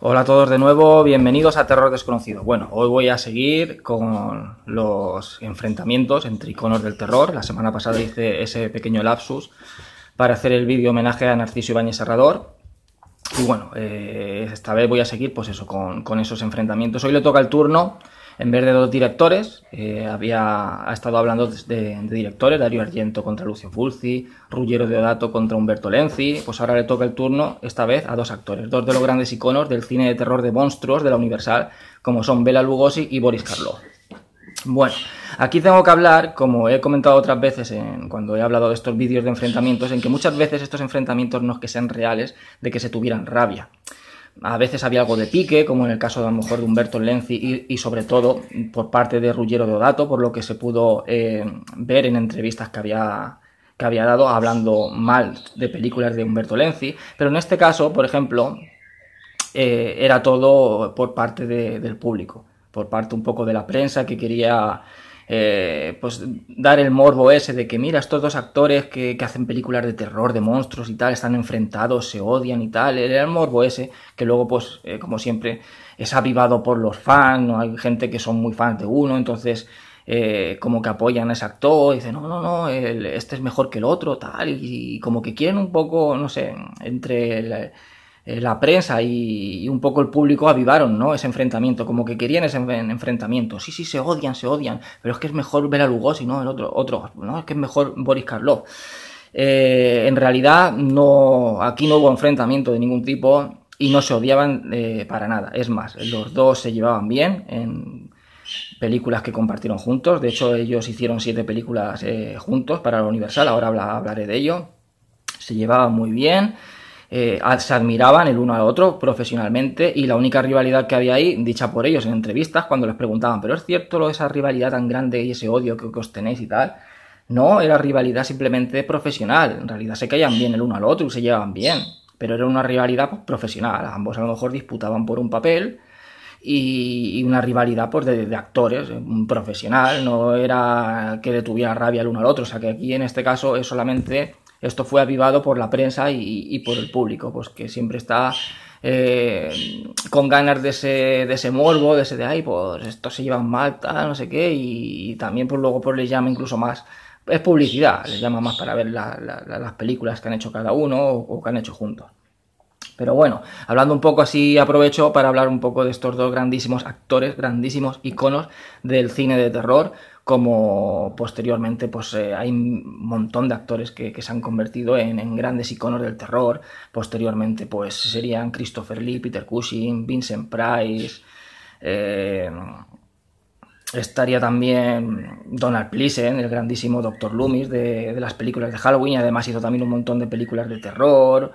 Hola a todos de nuevo, bienvenidos a Terror Desconocido. Bueno, hoy voy a seguir con los enfrentamientos entre iconos del terror. La semana pasada hice ese pequeño lapsus para hacer el vídeo homenaje a Narciso Ibáñez Serrador. Y bueno, eh, esta vez voy a seguir pues eso, con esos enfrentamientos. Hoy le toca el turno en vez de dos directores, eh, había ha estado hablando de, directores, Dario Argento contra Lucio Fulci, Ruggiero Odato contra Humberto Lenzi, pues ahora le toca el turno, esta vez, a dos actores, dos de los grandes iconos del cine de terror de monstruos de la Universal, como son Bela Lugosi y Boris Karloff. Bueno, aquí tengo que hablar, como he comentado otras veces cuando he hablado de estos vídeos de enfrentamientos, en que muchas veces estos enfrentamientos no es que sean reales, de que se tuvieran rabia. A veces había algo de pique, como en el caso de a lo mejor de Humberto Lenzi y, sobre todo por parte de Ruggiero Dodato, por lo que se pudo eh, ver en entrevistas que había, que había dado hablando mal de películas de Humberto Lenzi. Pero en este caso, por ejemplo, eh, era todo por parte del público, por parte un poco de la prensa que quería eh, pues dar el morbo ese de que mira, estos dos actores que, hacen películas de terror, de monstruos y tal, están enfrentados, se odian y tal, el morbo ese, que luego pues eh, como siempre es avivado por los fans, ¿no? hay gente que son muy fans de uno, entonces... Eh, como que apoyan a ese actor, dicen, no, no, no, este es mejor que el otro, tal, y, y como que quieren un poco, no sé, entre el, eh, la prensa y, un poco el público avivaron, ¿no? Ese enfrentamiento, como que querían ese enfrentamiento. Sí, sí, se odian, se odian, pero es que es mejor ver a Lugosi, ¿no? El otro, otro, ¿no? Es que es mejor Boris Karloff. Eh, en realidad, no, aquí no hubo enfrentamiento de ningún tipo y no se odiaban eh, para nada. Es más, los dos se llevaban bien en películas que compartieron juntos. De hecho, ellos hicieron siete películas juntos para la Universal. Ahora hablaré de ello. Se llevaban muy bien. Eh, se admiraban el uno al otro profesionalmente y la única rivalidad que había ahí, dicha por ellos en entrevistas, cuando les preguntaban, pero es cierto lo esa rivalidad tan grande y ese odio que, os tenéis y tal, no, era rivalidad simplemente profesional. En realidad se caían bien el uno al otro y se llevaban bien. Pero era una rivalidad pues, profesional. Ambos a lo mejor disputaban por un papel y, una rivalidad pues, de, actores, eh, un profesional. No era que le tuviera rabia el uno al otro. O sea que aquí en este caso es solamente esto fue avivado por la prensa y, por el público, pues que siempre está eh, con ganas de ese, de morbo, de ese de, ahí, pues esto se llevan mal, tal, no sé qué, y, también pues luego pues les llama incluso más, es publicidad, les llama más para ver las películas que han hecho cada uno o, o que han hecho juntos. Pero bueno, hablando un poco así, aprovecho para hablar un poco de estos dos grandísimos actores, grandísimos iconos del cine de terror como posteriormente pues, eh, hay un montón de actores que, se han convertido en, grandes iconos del terror. Posteriormente pues, serían Christopher Lee, Peter Cushing, Vincent Price. Eh, estaría también Donald Pleasant, el grandísimo Dr. Loomis de, de, las películas de Halloween. Además hizo también un montón de películas de terror.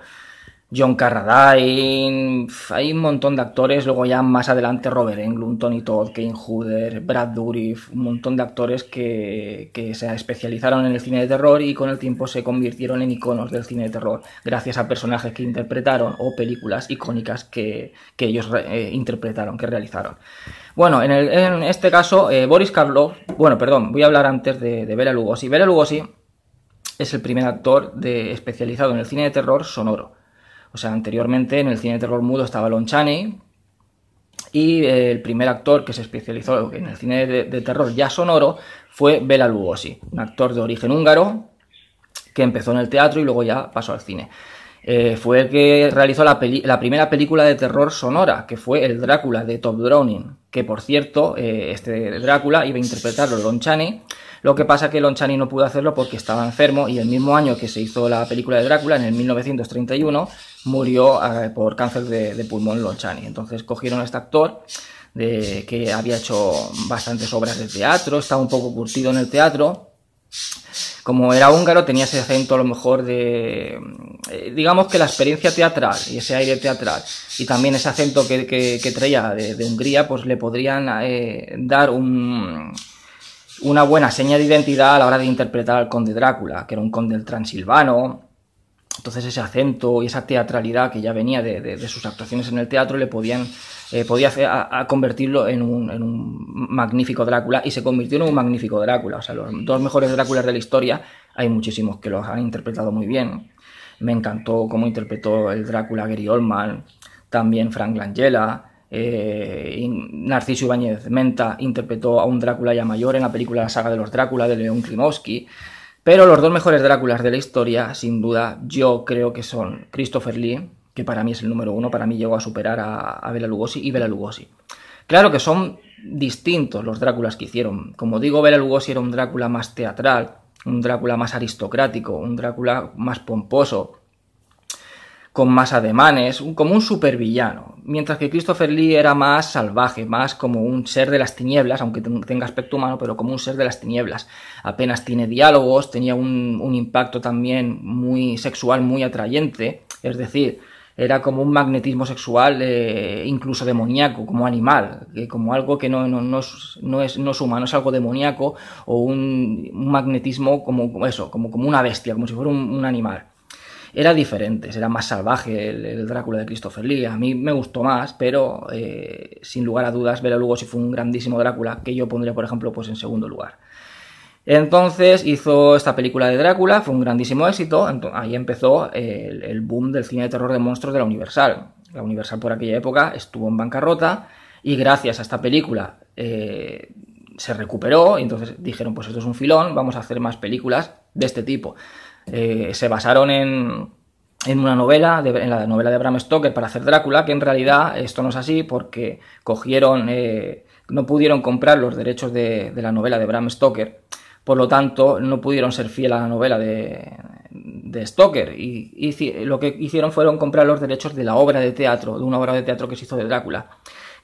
John Carradine, hay un montón de actores, luego ya más adelante Robert Englund, Tony Todd, Kane Hooder, Brad Dourif, un montón de actores que, que, se especializaron en el cine de terror y con el tiempo se convirtieron en iconos del cine de terror, gracias a personajes que interpretaron o películas icónicas que, que ellos eh, interpretaron, que realizaron. Bueno, en, el, en este caso, eh, Boris Karloff, bueno, perdón, voy a hablar antes de, de Bela Lugosi. Bela Lugosi es el primer actor de, especializado en el cine de terror sonoro o sea, anteriormente en el cine de terror mudo estaba Lon Chaney y eh, el primer actor que se especializó en el cine de, terror ya sonoro fue Bela Lugosi, un actor de origen húngaro que empezó en el teatro y luego ya pasó al cine. Eh, fue el que realizó la, primera película de terror sonora, que fue El Drácula de Top Browning, que por cierto, eh, este Drácula iba a interpretarlo Lon Chaney, lo que pasa que Lon Chaney no pudo hacerlo porque estaba enfermo y el mismo año que se hizo la película de Drácula, en el 1931, murió eh, por cáncer de, pulmón pulmón Lonchani. Entonces cogieron a este actor de, que había hecho bastantes obras de teatro, estaba un poco curtido en el teatro. Como era húngaro, tenía ese acento a lo mejor de. Eh, digamos que la experiencia teatral y ese aire teatral y también ese acento que, traía de, Hungría, pues le podrían eh, dar una buena seña de identidad a la hora de interpretar al conde Drácula, que era un conde transilvano, entonces ese acento y esa teatralidad que ya venía de, sus actuaciones en el teatro le podían eh, podía a, convertirlo en un, magnífico Drácula y se convirtió en un magnífico Drácula. O sea, los dos mejores Dráculas de la historia, hay muchísimos que los han interpretado muy bien. Me encantó cómo interpretó el Drácula Gary Oldman, también Frank Langella, eh, Narciso Ibáñez Menta interpretó a un Drácula ya mayor en la película La saga de los Drácula de León Klimovsky. Pero los dos mejores Dráculas de la historia, sin duda, yo creo que son Christopher Lee, que para mí es el número uno, para mí llegó a superar a, a Bela Lugosi y Bela Lugosi. Claro que son distintos los Dráculas que hicieron. Como digo, Bela Lugosi era un Drácula más teatral, un Drácula más aristocrático, un Drácula más pomposo, con más ademanes, como un supervillano, mientras que Christopher Lee era más salvaje, más como un ser de las tinieblas, aunque tenga aspecto humano, pero como un ser de las tinieblas. Apenas tiene diálogos, tenía un, impacto también muy sexual, muy atrayente, es decir, era como un magnetismo sexual eh, incluso demoníaco, como animal, como algo que no, no, no, es, no, es, no humano, es algo demoníaco o un, magnetismo como, eso, como, como una bestia, como si fuera un animal era diferente, era más salvaje el, Drácula de Christopher Lee. A mí me gustó más, pero eh, sin lugar a dudas, luego si fue un grandísimo Drácula que yo pondría, por ejemplo, pues en segundo lugar. Entonces hizo esta película de Drácula, fue un grandísimo éxito, ahí empezó el, boom del cine de terror de monstruos de la Universal. La Universal por aquella época estuvo en bancarrota y gracias a esta película eh, se recuperó y entonces dijeron pues esto es un filón, vamos a hacer más películas de este tipo. Eh, se basaron en, una novela, en la novela de Bram Stoker para hacer Drácula, que en realidad esto no es así porque cogieron, eh, no pudieron comprar los derechos de, la novela de Bram Stoker, por lo tanto no pudieron ser fiel a la novela de, Stoker y, y, lo que hicieron fueron comprar los derechos de la obra de teatro, de una obra de teatro que se hizo de Drácula,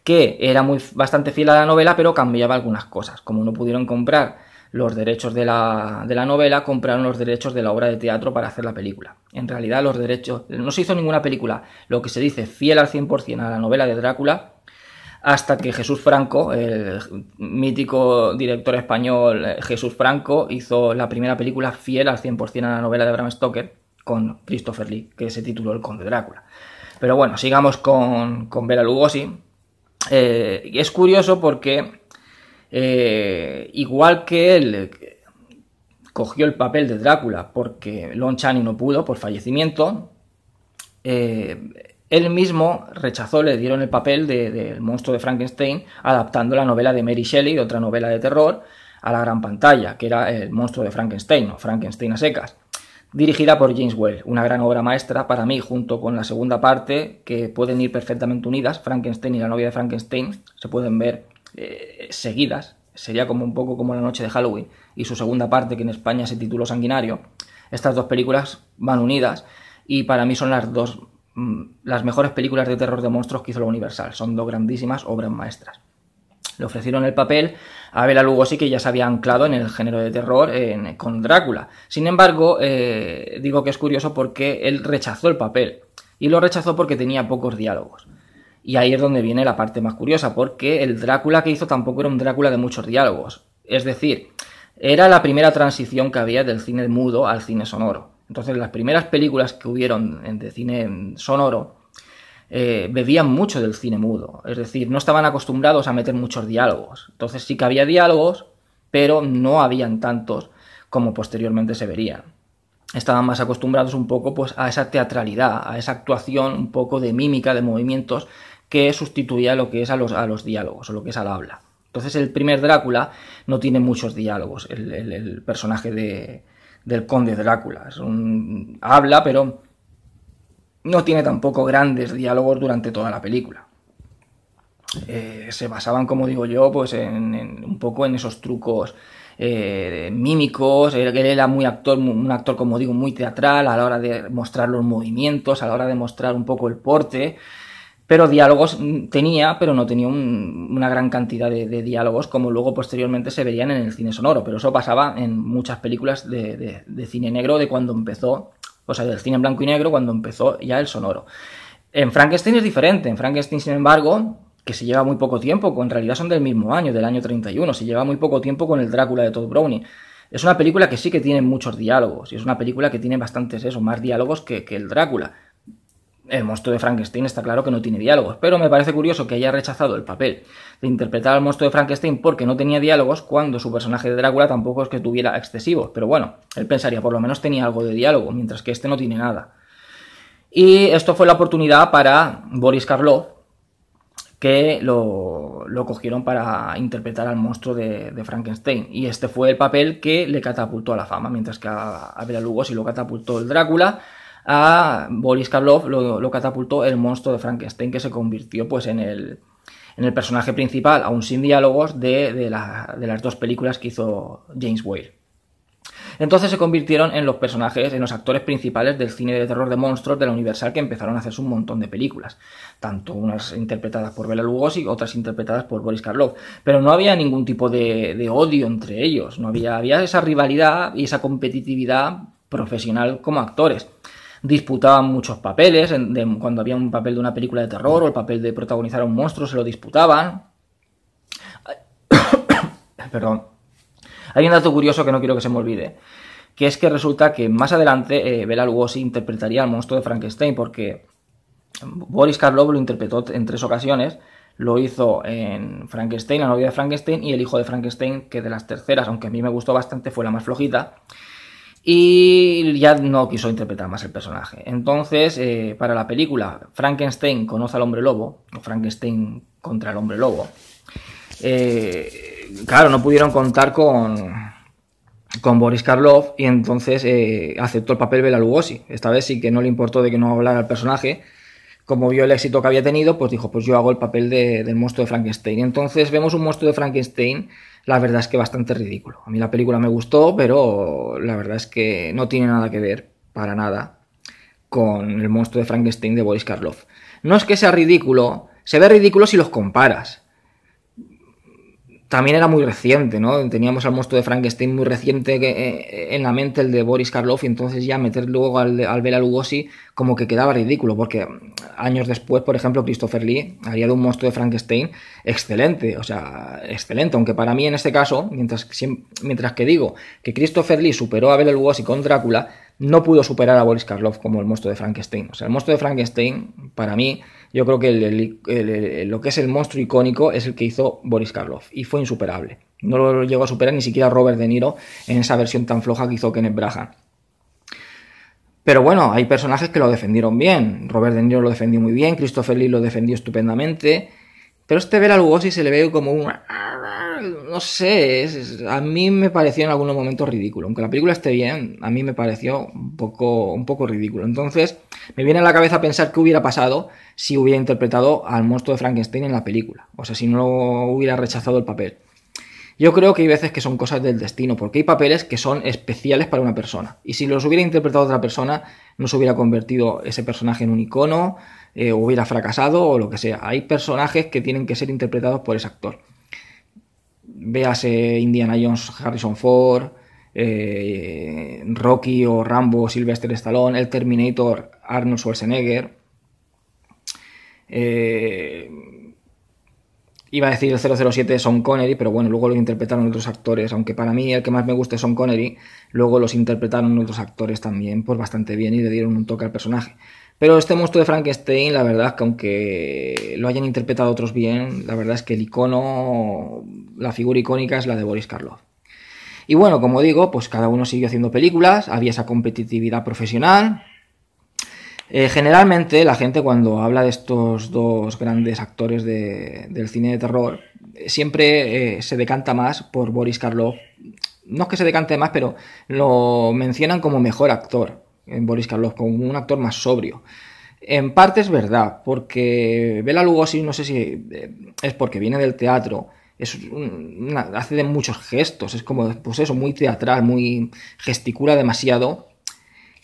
que era muy, bastante fiel a la novela pero cambiaba algunas cosas, como no pudieron comprar los derechos de la, novela compraron los derechos de la obra de teatro para hacer la película. En realidad los derechos... No se hizo ninguna película, lo que se dice fiel al 100% a la novela de Drácula, hasta que Jesús Franco, el mítico director español eh, Jesús Franco, hizo la primera película fiel al 100% a la novela de Bram Stoker con Christopher Lee, que se tituló El Conde Drácula. Pero bueno, sigamos con, con Bela Lugosi. Eh, es curioso porque eh, igual que él eh, cogió el papel de Drácula porque Lon Chaney no pudo por fallecimiento, eh, él mismo rechazó, le dieron el papel del monstruo de Frankenstein, adaptando la novela de Mary Shelley, otra novela de terror, a la gran pantalla, que era El monstruo de Frankenstein o Frankenstein a secas, dirigida por James Well, una gran obra maestra para mí, junto con la segunda parte, que pueden ir perfectamente unidas, Frankenstein y la novia de Frankenstein, se pueden ver eh, seguidas, sería como un poco como La Noche de Halloween y su segunda parte que en España se tituló Sanguinario. Estas dos películas van unidas y para mí son las dos mm, las mejores películas de terror de monstruos que hizo la Universal. Son dos grandísimas obras maestras. Le ofrecieron el papel a Bela Lugosi, que ya se había anclado en el género de terror en, con Drácula. Sin embargo, eh, digo que es curioso porque él rechazó el papel. Y lo rechazó porque tenía pocos diálogos. Y ahí es donde viene la parte más curiosa, porque el Drácula que hizo tampoco era un Drácula de muchos diálogos. Es decir, era la primera transición que había del cine mudo al cine sonoro. Entonces, las primeras películas que hubieron de cine sonoro eh, bebían mucho del cine mudo. Es decir, no estaban acostumbrados a meter muchos diálogos. Entonces, sí que había diálogos, pero no habían tantos como posteriormente se verían. Estaban más acostumbrados un poco pues, a esa teatralidad, a esa actuación un poco de mímica, de movimientos que sustituía lo que es a los, a los diálogos o lo que es al habla. Entonces el primer Drácula no tiene muchos diálogos, el, personaje de, del conde Drácula. un, habla, pero no tiene tampoco grandes diálogos durante toda la película. Eh, se basaban, como digo yo, pues en, un poco en esos trucos eh, mímicos, él, era muy actor, un actor, como digo, muy teatral a la hora de mostrar los movimientos, a la hora de mostrar un poco el porte, pero diálogos mm, tenía, pero no tenía una gran cantidad de, diálogos como luego posteriormente se verían en el cine sonoro, pero eso pasaba en muchas películas de, cine negro de cuando empezó, o sea, del cine blanco y negro cuando empezó ya el sonoro. En Frankenstein es diferente, en Frankenstein sin embargo, que se lleva muy poco tiempo, con, en realidad son del mismo año, del año 31, se lleva muy poco tiempo con el Drácula de Todd Browning. Es una película que sí que tiene muchos diálogos, y es una película que tiene bastantes eso, más diálogos que el Drácula el monstruo de Frankenstein está claro que no tiene diálogos, pero me parece curioso que haya rechazado el papel de interpretar al monstruo de Frankenstein porque no tenía diálogos cuando su personaje de Drácula tampoco es que tuviera excesivos, pero bueno, él pensaría por lo menos tenía algo de diálogo, mientras que este no tiene nada. Y esto fue la oportunidad para Boris Karloff, que lo, cogieron para interpretar al monstruo de, Frankenstein. Y este fue el papel que le catapultó a la fama, mientras que a, a Bela Lugosi lo catapultó el Drácula a Boris Karloff lo, catapultó el monstruo de Frankenstein, que se convirtió pues en el, personaje principal, aún sin diálogos, de, las dos películas que hizo James Whale. Entonces se convirtieron en los personajes, en los actores principales del cine de terror de monstruos de la Universal que empezaron a hacerse un montón de películas, tanto unas interpretadas por Bela Lugosi, otras interpretadas por Boris Karloff, pero no había ningún tipo de, odio entre ellos, no había esa rivalidad y esa competitividad profesional como actores disputaban muchos papeles, cuando había un papel de una película de terror o el papel de protagonizar a un monstruo se lo disputaban. Perdón. Hay un dato curioso que no quiero que se me olvide, que es que resulta que más adelante eh, Bela Lugosi interpretaría al monstruo de Frankenstein porque Boris Karloff lo interpretó en tres ocasiones, lo hizo en Frankenstein, la novia de Frankenstein y el hijo de Frankenstein, que de las terceras, aunque a mí me gustó bastante, fue la más flojita y ya no quiso interpretar más el personaje. Entonces, eh, para la película Frankenstein conoce al hombre lobo, o Frankenstein contra el hombre lobo, eh, claro, no pudieron contar con, con Boris Karloff y entonces eh, aceptó el papel Bela Lugosi. Esta vez sí que no le importó de que no hablara el personaje. Como vio el éxito que había tenido, pues dijo, pues yo hago el papel del monstruo de Frankenstein. Entonces vemos un monstruo de Frankenstein la verdad es que bastante ridículo. A mí la película me gustó, pero la verdad es que no tiene nada que ver, para nada, con el monstruo de Frankenstein de Boris Karloff. No es que sea ridículo, se ve ridículo si los comparas también era muy reciente, ¿no? Teníamos al monstruo de Frankenstein muy reciente eh, eh, en la mente, el de Boris Karloff, y entonces ya meter luego al, al Bela Lugosi como que quedaba ridículo, porque mm, años después, por ejemplo, Christopher Lee haría de un monstruo de Frankenstein excelente, o sea, excelente, aunque para mí en este caso, mientras, mientras que digo que Christopher Lee superó a Bela Lugosi con Drácula, no pudo superar a Boris Karloff como el monstruo de Frankenstein. O sea, el monstruo de Frankenstein, para mí, yo creo que lo que es el monstruo icónico es el que hizo Boris Karloff y fue insuperable. No lo llegó a superar ni siquiera Robert De Niro en esa versión tan floja que hizo Kenneth Brahan. Pero bueno, hay personajes que lo defendieron bien. Robert De Niro lo defendió muy bien, Christopher Lee lo defendió estupendamente. Pero este ver a Lugosi se le ve como un... No sé, a mí me pareció en algunos momentos ridículo. Aunque la película esté bien, a mí me pareció un poco, un poco ridículo. Entonces, me viene a la cabeza pensar qué hubiera pasado si hubiera interpretado al monstruo de Frankenstein en la película. O sea, si no hubiera rechazado el papel. Yo creo que hay veces que son cosas del destino, porque hay papeles que son especiales para una persona. Y si los hubiera interpretado otra persona, no se hubiera convertido ese personaje en un icono, eh, hubiera fracasado o lo que sea. Hay personajes que tienen que ser interpretados por ese actor. Véase Indiana Jones, Harrison Ford, eh, Rocky o Rambo, Sylvester Stallone, el Terminator, Arnold Schwarzenegger. Eh, iba a decir el 007 Son Connery, pero bueno, luego lo interpretaron otros actores, aunque para mí el que más me gusta es Son Connery, luego los interpretaron otros actores también, pues bastante bien y le dieron un toque al personaje. Pero este monstruo de Frankenstein, la verdad es que aunque lo hayan interpretado otros bien, la verdad es que el icono, la figura icónica es la de Boris Karloff. Y bueno, como digo, pues cada uno siguió haciendo películas, había esa competitividad profesional. Eh, generalmente la gente cuando habla de estos dos grandes actores del cine de terror, siempre eh, se decanta más por Boris Karloff. No es que se decante más, pero lo mencionan como mejor actor en Boris Karloff, como un actor más sobrio. En parte es verdad, porque Bela Lugosi, no sé si eh, es porque viene del teatro, hace de muchos gestos, es como, pues eso, muy teatral, muy gesticula demasiado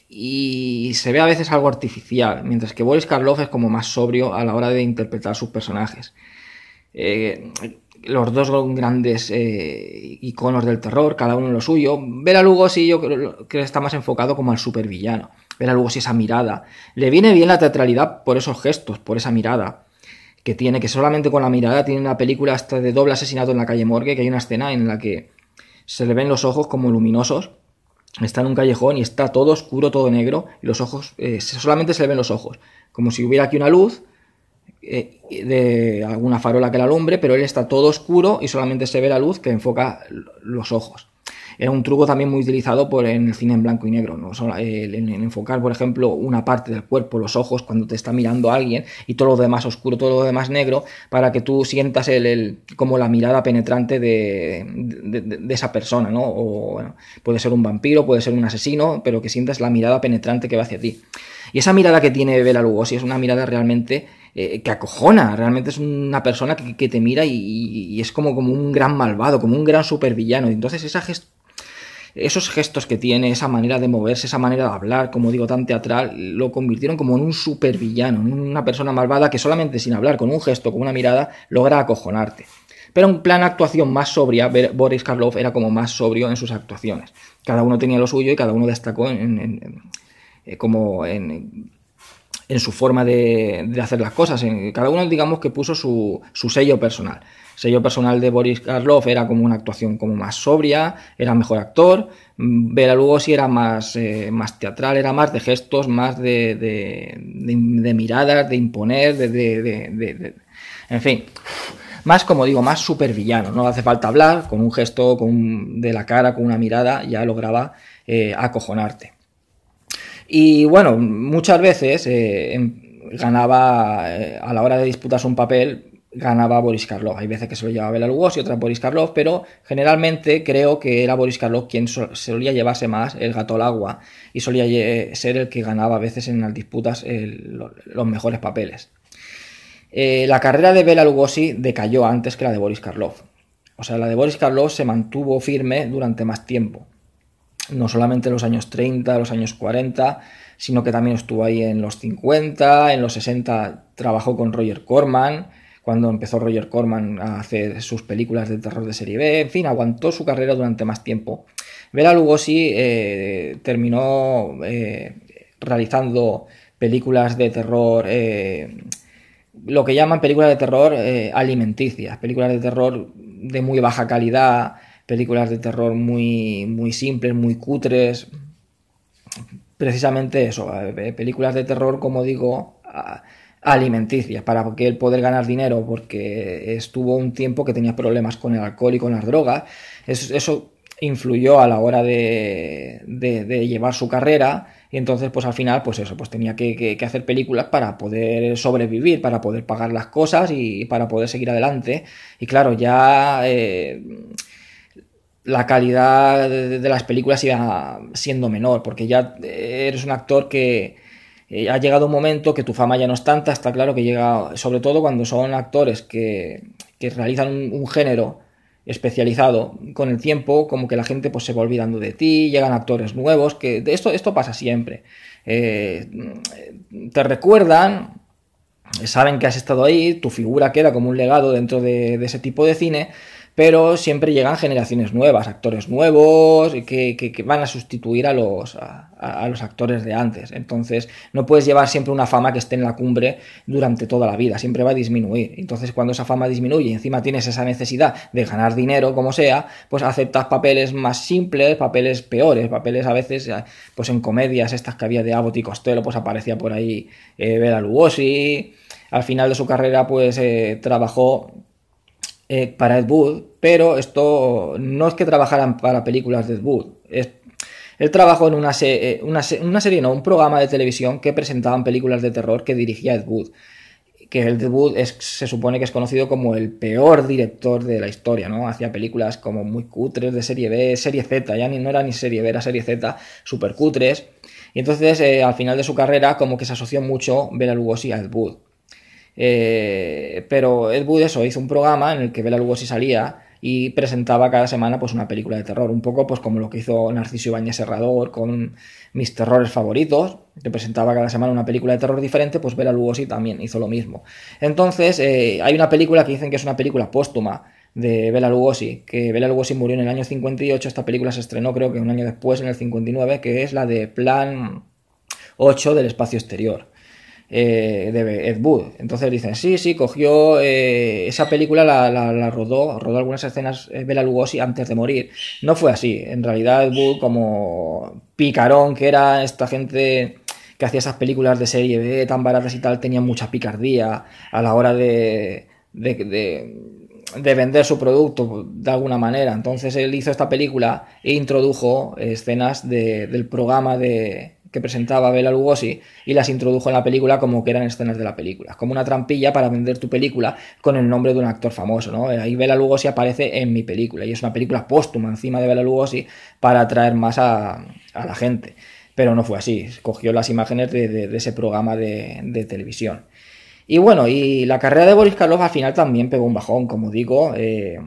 y se ve a veces algo artificial, mientras que Boris Karloff es como más sobrio a la hora de interpretar sus personajes. Eh, los dos grandes eh, iconos del terror, cada uno en lo suyo. Vera Lugosi yo creo que está más enfocado como al supervillano. Vera Lugosi esa mirada. Le viene bien la teatralidad por esos gestos, por esa mirada que tiene, que solamente con la mirada tiene una película hasta de doble asesinato en la calle Morgue, que hay una escena en la que se le ven los ojos como luminosos. Está en un callejón y está todo oscuro, todo negro, y los ojos, eh, solamente se le ven los ojos, como si hubiera aquí una luz eh, de alguna farola que la alumbre, pero él está todo oscuro y solamente se ve la luz que enfoca los ojos. Era un truco también muy utilizado por, en el cine en blanco y negro, ¿no? enfocar, por ejemplo, una parte del cuerpo, los ojos, cuando te está mirando alguien y todo lo demás oscuro, todo lo demás negro, para que tú sientas el, como la mirada penetrante de, de, esa persona, ¿no? O puede ser un vampiro, puede ser un asesino, pero que sientas la mirada penetrante que va hacia ti. Y esa mirada que tiene Bela Lugosi es una mirada realmente eh, que acojona. Realmente es una persona que, te mira y, es como, como un gran malvado, como un gran supervillano. Entonces esos gestos que tiene, esa manera de moverse, esa manera de hablar, como digo, tan teatral, lo convirtieron como en un supervillano, en una persona malvada que solamente sin hablar, con un gesto, con una mirada, logra acojonarte. Pero en plan actuación más sobria, Boris Karloff era como más sobrio en sus actuaciones. Cada uno tenía lo suyo y cada uno destacó eh, como en en su forma de, hacer las cosas. cada uno, digamos, que puso su, su sello personal. El sello personal de Boris Karloff era como una actuación como más sobria, era mejor actor. Mm, Vera Lugosi era más, eh, más teatral, era más de gestos, más de, de, miradas, de imponer, de... En fin, más como digo, más supervillano. No hace falta hablar, con un gesto con de la cara, con una mirada, ya lograba eh, acojonarte. Y bueno, muchas veces eh, ganaba, eh, a la hora de disputarse un papel, ganaba Boris Karloff. Hay veces que se lo llevaba Bela y otras Boris Karloff, pero generalmente creo que era Boris Karloff quien solía llevarse más el gato al agua y solía ser el que ganaba a veces en las disputas los mejores papeles. Eh, la carrera de Bela Lugosi decayó antes que la de Boris Karloff. O sea, la de Boris Karloff se mantuvo firme durante más tiempo no solamente en los años 30, los años 40, sino que también estuvo ahí en los 50, en los 60 trabajó con Roger Corman, cuando empezó Roger Corman a hacer sus películas de terror de serie B, en fin, aguantó su carrera durante más tiempo. Vera Lugosi eh, terminó eh, realizando películas de terror, eh, lo que llaman películas de terror alimenticias, películas de terror de muy baja calidad, películas de terror muy, muy simples, muy cutres. Precisamente eso, eh, eh, películas de terror, como digo, alimenticias, para que él poder ganar dinero, porque estuvo un tiempo que tenía problemas con el alcohol y con las drogas. Eso, influyó a la hora de, llevar su carrera y entonces pues al final pues eso pues tenía que, hacer películas para poder sobrevivir para poder pagar las cosas y para poder seguir adelante y claro ya eh, la calidad de, las películas iba siendo menor, porque ya eres un actor que eh, ha llegado un momento que tu fama ya no es tanta, está claro que llega, sobre todo cuando son actores que, que realizan un, género especializado con el tiempo, como que la gente pues, se va olvidando de ti, llegan actores nuevos, que esto, esto pasa siempre. Eh, te recuerdan, saben que has estado ahí, tu figura queda como un legado dentro de, de ese tipo de cine, pero siempre llegan generaciones nuevas, actores nuevos, que, van a sustituir a los, actores de antes. Entonces, no puedes llevar siempre una fama que esté en la cumbre durante toda la vida, siempre va a disminuir. Entonces, cuando esa fama disminuye y encima tienes esa necesidad de ganar dinero, como sea, pues aceptas papeles más simples, papeles peores, papeles a veces, eh, pues en comedias estas que había de Abbott y Costello, pues aparecía por ahí Vera eh, Bela Lugosi. Al final de su carrera, pues eh, trabajó eh, para Ed Wood, pero esto no es que trabajaran para películas de Ed Wood. él trabajó en eh, una, serie, no, un programa de televisión que presentaban películas de terror que dirigía Ed Wood. Que Ed Wood se supone que es conocido como el peor director de la historia, ¿no? Hacía películas como muy cutres de serie B, serie Z, ya ni, no era ni serie B, era serie Z, super cutres. Y entonces eh, al final de su carrera como que se asoció mucho Bela Lugosi a Ed Wood. Eh, pero Ed Wood hizo un programa en el que Bela Lugosi salía y presentaba cada semana pues una película de terror, un poco pues como lo que hizo Narciso Ibáñez Serrador con mis terrores favoritos, que presentaba cada semana una película de terror diferente, pues Bela Lugosi también hizo lo mismo. Entonces, eh, hay una película que dicen que es una película póstuma de Bela Lugosi, que Bela Lugosi murió en el año 58, esta película se estrenó creo que un año después, en el 59, que es la de Plan 8 del espacio exterior eh, de Ed Wood. Entonces dicen, sí, sí, cogió eh, esa película, la, rodó, rodó algunas escenas eh, Bela Lugosi antes de morir. No fue así. En realidad Ed Wood, como picarón que era esta gente que hacía esas películas de serie B tan baratas y tal, tenía mucha picardía a la hora de, de, vender su producto de alguna manera. Entonces él hizo esta película e introdujo escenas del programa de, que presentaba Bela Lugosi y las introdujo en la película como que eran escenas de la película, como una trampilla para vender tu película con el nombre de un actor famoso, ¿no? Eh, ahí Bela Lugosi aparece en mi película y es una película póstuma encima de Bela Lugosi para atraer más a, la gente. Pero no fue así, cogió las imágenes de, ese programa de, televisión. Y bueno, y la carrera de Boris Karloff al final también pegó un bajón, como digo. Eh,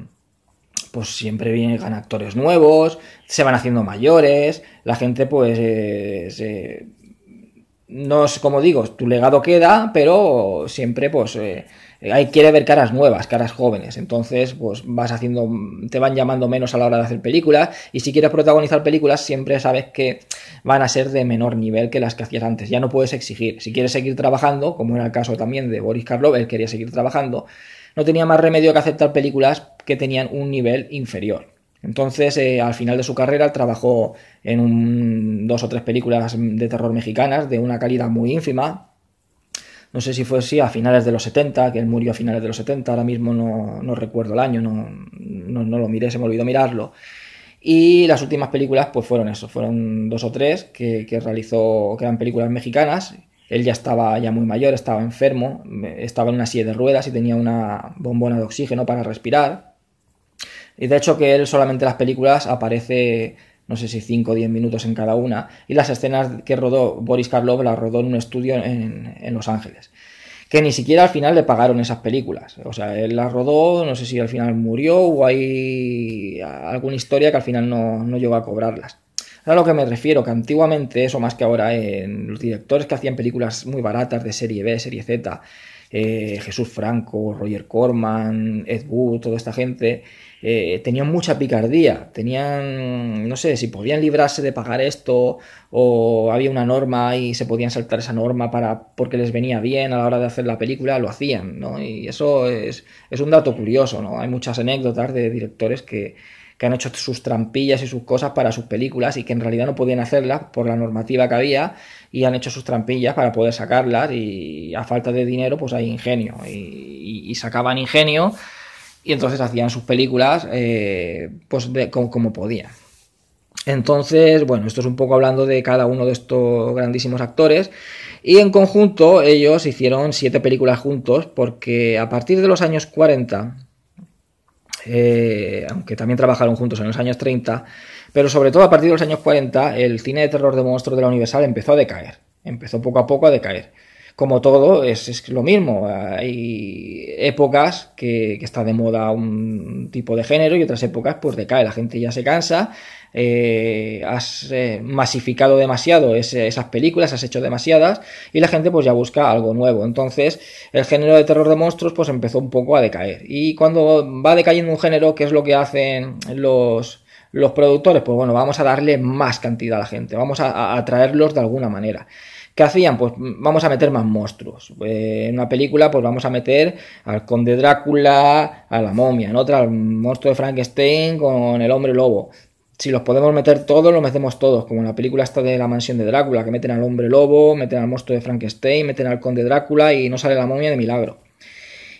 pues siempre vienen actores nuevos, se van haciendo mayores, la gente pues eh, no es como digo, tu legado queda, pero siempre pues eh, quiere ver caras nuevas, caras jóvenes, entonces pues vas haciendo, te van llamando menos a la hora de hacer películas y si quieres protagonizar películas siempre sabes que van a ser de menor nivel que las que hacías antes, ya no puedes exigir, si quieres seguir trabajando, como era el caso también de Boris Karloff, él quería seguir trabajando, no tenía más remedio que aceptar películas que tenían un nivel inferior. Entonces, eh, al final de su carrera, trabajó en dos o tres películas de terror mexicanas de una calidad muy ínfima. No sé si fue así a finales de los 70, que él murió a finales de los 70, ahora mismo no, recuerdo el año, no, lo miré, se me olvidó mirarlo. Y las últimas películas pues fueron eso, fueron dos o tres que, que realizó, que eran películas mexicanas él ya estaba ya muy mayor, estaba enfermo, estaba en una silla de ruedas y tenía una bombona de oxígeno para respirar. Y de hecho que él solamente las películas aparece, no sé si 5 o 10 minutos en cada una, y las escenas que rodó Boris Karloff las rodó en un estudio en, Los Ángeles que ni siquiera al final le pagaron esas películas. O sea, él las rodó, no sé si al final murió o hay alguna historia que al final no, no llegó a cobrarlas a lo que me refiero, que antiguamente, eso más que ahora, los directores que hacían películas muy baratas de serie B, serie Z, eh, Jesús Franco, Roger Corman, Ed Wood, toda esta gente, eh, tenían mucha picardía, tenían, no sé, si podían librarse de pagar esto o había una norma y se podían saltar esa norma para, porque les venía bien a la hora de hacer la película, lo hacían, ¿no? Y eso es, es un dato curioso, ¿no? Hay muchas anécdotas de directores que que han hecho sus trampillas y sus cosas para sus películas y que en realidad no podían hacerlas por la normativa que había y han hecho sus trampillas para poder sacarlas y a falta de dinero pues hay ingenio y, sacaban ingenio y entonces hacían sus películas eh, pues como, como podían. Entonces, bueno, esto es un poco hablando de cada uno de estos grandísimos actores. Y en conjunto ellos hicieron siete películas juntos porque a partir de los años 40 eh, aunque también trabajaron juntos en los años 30, pero sobre todo a partir de los años 40 el cine de terror de monstruos de la Universal empezó a decaer, empezó poco a poco a decaer. Como todo, es, lo mismo. Hay épocas que, que está de moda un tipo de género y otras épocas pues decae. La gente ya se cansa, eh, has eh, masificado demasiado esas películas, has hecho demasiadas y la gente pues ya busca algo nuevo. Entonces el género de terror de monstruos pues empezó un poco a decaer. Y cuando va decayendo un género, ¿qué es lo que hacen los productores, pues bueno, vamos a darle más cantidad a la gente, vamos a, atraerlos de alguna manera. ¿Qué hacían? Pues vamos a meter más monstruos. Eh, en una película, pues vamos a meter al conde Drácula, a la momia, en otra al monstruo de Frankenstein con el hombre lobo si los podemos meter todos, los metemos todos, como en la película esta de la mansión de Drácula, que meten al hombre lobo, meten al monstruo de Frankenstein, meten al conde Drácula y no sale la momia de milagro.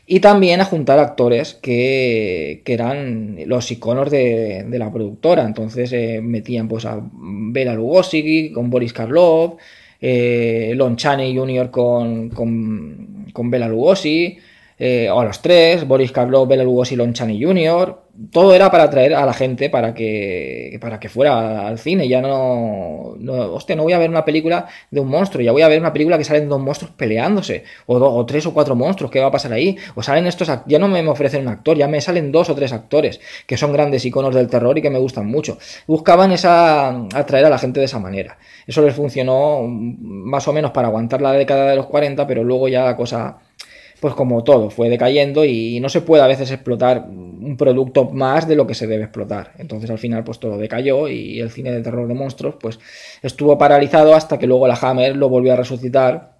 Y también a juntar actores que, que eran los iconos de, la productora. Entonces eh, metían pues a Bela Lugosi con Boris Karloff, eh, Lon Chaney Jr. con, con, con Bela Lugosi, eh, o a los tres, Boris Karlov, Bela Lugosi, Lonchani Jr., todo era para atraer a la gente para que, para que fuera al cine, ya no, no, no voy a ver una película de un monstruo, ya voy a ver una película que salen dos monstruos peleándose, o, dos o tres o cuatro monstruos, ¿qué va a pasar ahí? O salen estos, ya no me ofrecen un actor, ya me salen dos o tres actores, que son grandes iconos del terror y que me gustan mucho. Buscaban esa, atraer a la gente de esa manera. Eso les funcionó mm, más o menos para aguantar la década de los 40, pero luego ya la cosa pues como todo, fue decayendo y no se puede a veces explotar un producto más de lo que se debe explotar. Entonces al final pues todo decayó y el cine de terror de monstruos pues estuvo paralizado hasta que luego la Hammer lo volvió a resucitar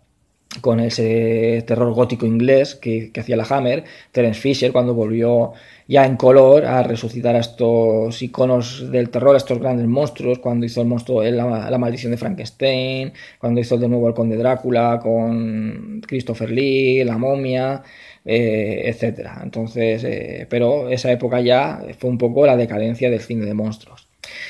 con ese terror gótico inglés que, hacía la Hammer, Terence Fisher, cuando volvió ya en color a resucitar a estos iconos del terror, a estos grandes monstruos, cuando hizo el monstruo la, maldición de Frankenstein, cuando hizo de nuevo el conde Drácula con Christopher Lee, la momia, eh, etcétera. Entonces, eh, pero esa época ya fue un poco la decadencia del cine de monstruos.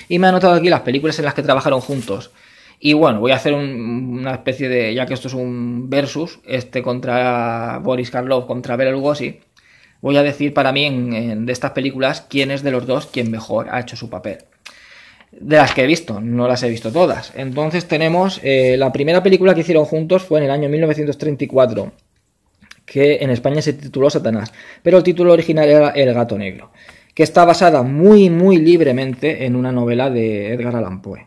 Y me ha notado aquí las películas en las que trabajaron juntos. Y bueno, voy a hacer una especie de, ya que esto es un versus, este contra Boris Karloff, contra Bela Lugosi, voy a decir para mí de estas películas quién es de los dos quien mejor ha hecho su papel. De las que he visto, no las he visto todas. Entonces tenemos, eh, la primera película que hicieron juntos fue en el año 1934, que en España se tituló Satanás, pero el título original era El gato negro, que está basada muy, muy libremente en una novela de Edgar Allan Poe.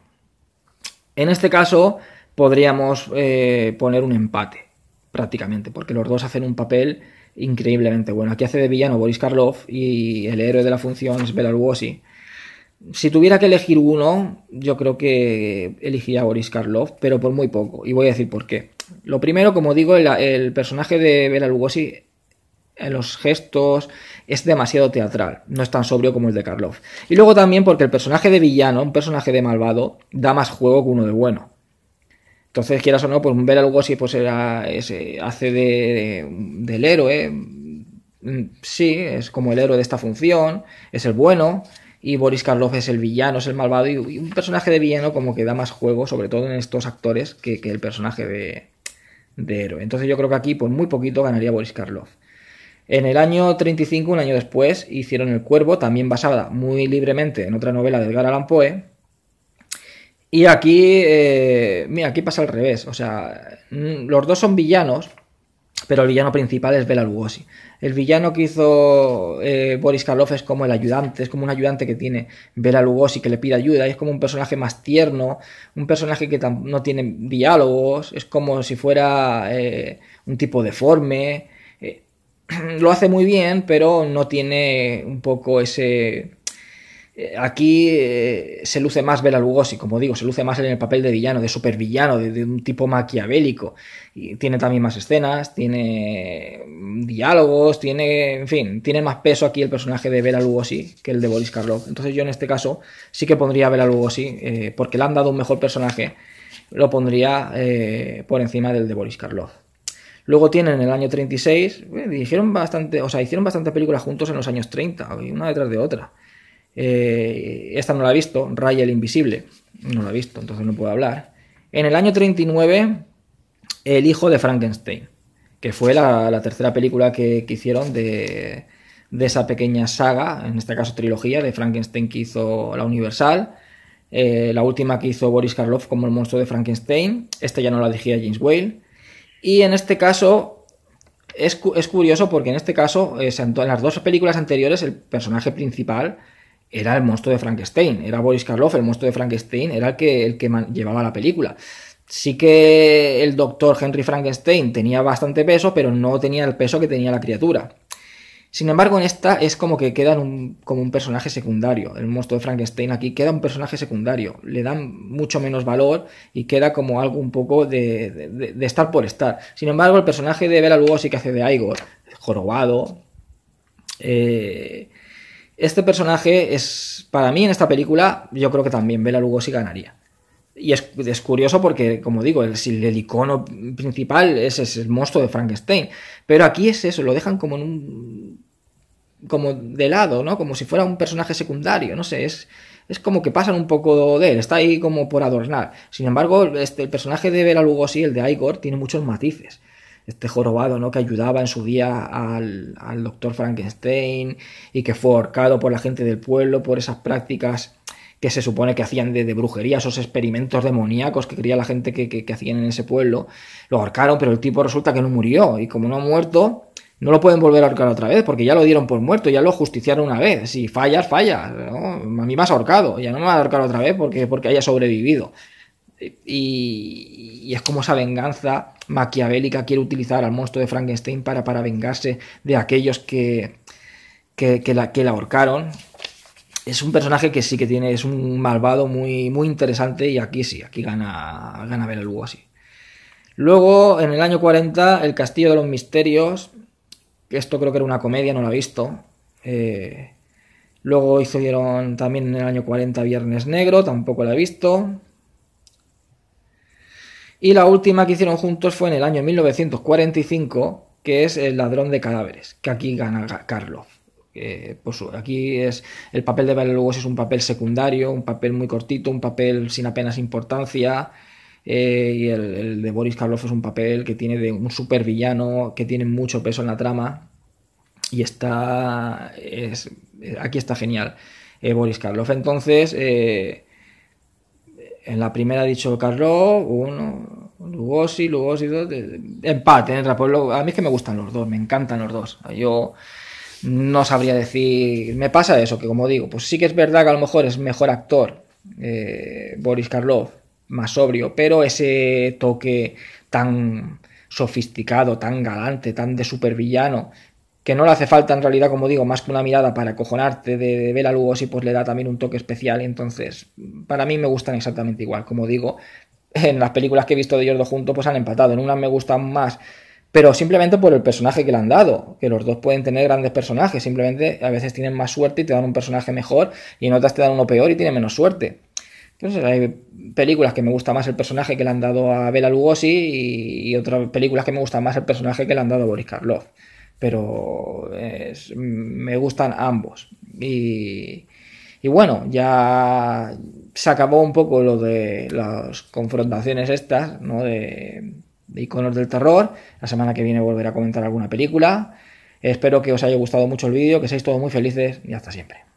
En este caso podríamos eh, poner un empate, prácticamente, porque los dos hacen un papel increíblemente bueno. Aquí hace de villano Boris Karloff y el héroe de la función es Bela Lugosi. Si tuviera que elegir uno, yo creo que elegiría a Boris Karloff, pero por muy poco. Y voy a decir por qué. Lo primero, como digo, el, el personaje de Bela Lugosi en los gestos, es demasiado teatral, no es tan sobrio como el de Karloff. Y luego también porque el personaje de villano, un personaje de malvado, da más juego que uno de bueno. Entonces, quieras o no, pues ver algo si pues era, hace del héroe. Mm, sí, es como el héroe de esta función, es el bueno. Y Boris Karloff es el villano, es el malvado. Y, un personaje de villano como que da más juego, sobre todo en estos actores, que, el personaje de, de héroe. Entonces yo creo que aquí por muy poquito ganaría Boris Karloff. En el año 35, un año después, hicieron El Cuervo, también basada muy libremente en otra novela de Edgar Allan Poe. Y aquí, eh, aquí pasa al revés. O sea, mm, los dos son villanos, pero el villano principal es Bela Lugosi. El villano que hizo eh, Boris Karloff es como el ayudante, es como un ayudante que tiene Bela Lugosi que le pide ayuda, y es como un personaje más tierno, un personaje que no tiene diálogos, es como si fuera eh, un tipo deforme, lo hace muy bien, pero no tiene un poco ese... Eh, aquí eh, se luce más Bela Lugosi, como digo, se luce más en el papel de villano, de supervillano, de, de un tipo maquiavélico. Y tiene también más escenas, tiene mm, diálogos, tiene, en fin, tiene más peso aquí el personaje de Bela Lugosi que el de Boris Karloff. Entonces yo en este caso sí que pondría a Bela Lugosi, eh, porque le han dado un mejor personaje, lo pondría por encima del de Boris Karloff. Luego tienen el año 36, eh, bastante, o sea, hicieron bastantes películas juntos en los años 30, una detrás de otra. Eh, esta no la he visto, Ray el Invisible, no la he visto, entonces no puedo hablar. En el año 39, El hijo de Frankenstein, que fue la, tercera película que, hicieron de, esa pequeña saga, en este caso trilogía, de Frankenstein que hizo la Universal. Eh, la última que hizo Boris Karloff como el monstruo de Frankenstein. Esta ya no la dirigía James Whale. Y en este caso es, curioso porque en este caso, eh, en, las dos películas anteriores, el personaje principal era el monstruo de Frankenstein, era Boris Karloff, el monstruo de Frankenstein, era el que, el que llevaba la película. Sí que el doctor Henry Frankenstein tenía bastante peso, pero no tenía el peso que tenía la criatura. Sin embargo, en esta es como que queda un, como un personaje secundario. El monstruo de Frankenstein aquí queda un personaje secundario. Le dan mucho menos valor y queda como algo un poco de, de, estar por estar. Sin embargo, el personaje de Bela Lugosi que hace de Igor, jorobado. Eh, este personaje es, para mí en esta película, yo creo que también Bela Lugosi ganaría. Y es, curioso porque, como digo, el, el icono principal es, es, el monstruo de Frankenstein. Pero aquí es eso, lo dejan como en un como de lado, ¿no? Como si fuera un personaje secundario, no sé, es, es como que pasan un poco de él, está ahí como por adornar. Sin embargo, este, el personaje de Bela Lugosi, el de Igor, tiene muchos matices. Este jorobado, ¿no? Que ayudaba en su día al, al doctor Frankenstein y que fue ahorcado por la gente del pueblo por esas prácticas que se supone que hacían de, brujería, esos experimentos demoníacos que creía la gente que, hacían en ese pueblo. Lo ahorcaron, pero el tipo resulta que no murió. Y como no ha muerto, no lo pueden volver a ahorcar otra vez porque ya lo dieron por muerto, ya lo justiciaron una vez. Si fallas, fallas. A mí me has ahorcado, ya no me va a ahorcar otra vez porque, porque haya sobrevivido. Y, es como esa venganza maquiavélica quiere utilizar al monstruo de Frankenstein para, para vengarse de aquellos que, que, la, que ahorcaron. Es un personaje que sí que tiene, es un malvado muy, muy interesante y aquí sí, aquí gana, gana ver algo así. Luego, en el año 40, el Castillo de los Misterios, que esto creo que era una comedia, no la he visto. Eh, luego hicieron también en el año 40 Viernes Negro, tampoco la he visto. Y la última que hicieron juntos fue en el año 1945, que es El ladrón de cadáveres, que aquí gana Carlos. Eh, pues, aquí es el papel de Bela Lugos es un papel secundario, un papel muy cortito, un papel sin apenas importancia. Eh, y el, de Boris Karloff es un papel que tiene de un villano que tiene mucho peso en la trama y está... aquí está genial eh, Boris Karloff. Entonces, eh, en la primera ha dicho Karloff, uno, Lugosi, Lugosi, empate el pues A mí es que me gustan los dos, me encantan los dos. Yo no sabría decir, me pasa eso, que como digo, pues sí que es verdad que a lo mejor es mejor actor Boris Karloff más sobrio, pero ese toque tan sofisticado, tan galante, tan de supervillano, que no le hace falta en realidad, como digo, más que una mirada para acojonarte de, de Bela Lugosi, pues le da también un toque especial. Entonces, para mí me gustan exactamente igual. Como digo, en las películas que he visto de ellos dos juntos, pues han empatado. En unas me gustan más pero simplemente por el personaje que le han dado, que los dos pueden tener grandes personajes, simplemente a veces tienen más suerte y te dan un personaje mejor y en otras te dan uno peor y tienen menos suerte no hay películas que me gusta más el personaje que le han dado a Bela Lugosi y, otras películas que me gusta más el personaje que le han dado a Boris Karloff. Pero me gustan ambos. Y, bueno, ya se acabó un poco lo de las confrontaciones estas, ¿no? De, de iconos del terror. La semana que viene volveré a comentar alguna película. Espero que os haya gustado mucho el vídeo, que seáis todos muy felices y hasta siempre.